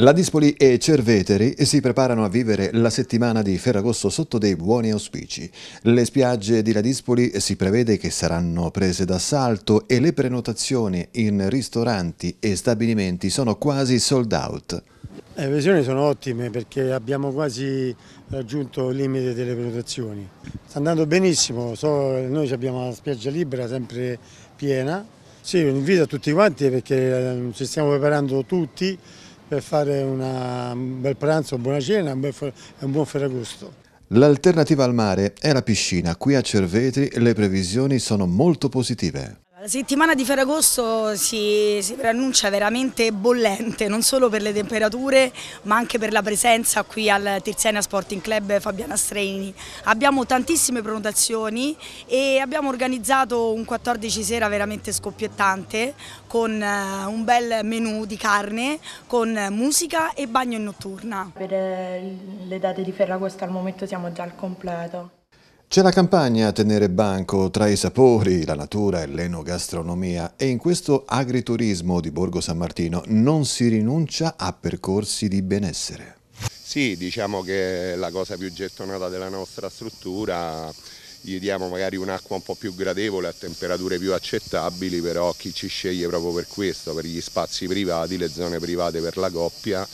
La Dispoli e Cerveteri si preparano a vivere la settimana di Ferragosto sotto dei buoni auspici. Le spiagge di La Dispoli si prevede che saranno prese d'assalto e le prenotazioni in ristoranti e stabilimenti sono quasi sold out. Le previsioni sono ottime perché abbiamo quasi raggiunto il limite delle prenotazioni. Sta andando benissimo, so, noi abbiamo la spiaggia libera sempre piena. Sì, un invito a tutti quanti perché eh, ci stiamo preparando tutti per fare una, un bel pranzo, buona cena e un buon ferragosto. L'alternativa al mare è la piscina. Qui a Cervetri le previsioni sono molto positive settimana di Ferragosto si, si preannuncia veramente bollente, non solo per le temperature ma anche per la presenza qui al Tiziania Sporting Club Fabiana Streini. Abbiamo tantissime prenotazioni e abbiamo organizzato un 14 sera veramente scoppiettante con eh, un bel menù di carne, con musica e bagno in notturna. Per eh, le date di Ferragosto al momento siamo già al completo. C'è la campagna a tenere banco tra i sapori, la natura e l'enogastronomia e in questo agriturismo di Borgo San Martino non si rinuncia a percorsi di benessere. Sì, diciamo che la cosa più gettonata della nostra struttura gli diamo magari un'acqua un po' più gradevole a temperature più accettabili, però chi ci sceglie proprio per questo, per gli spazi privati, le zone private per la coppia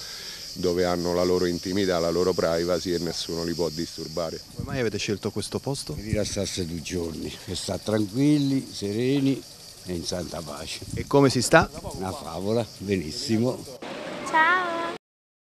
dove hanno la loro intimità, la loro privacy e nessuno li può disturbare. Come mai avete scelto questo posto? Per rilassarsi due giorni, per stare tranquilli, sereni e in santa pace. E come si sta? Una favola, benissimo. Ciao!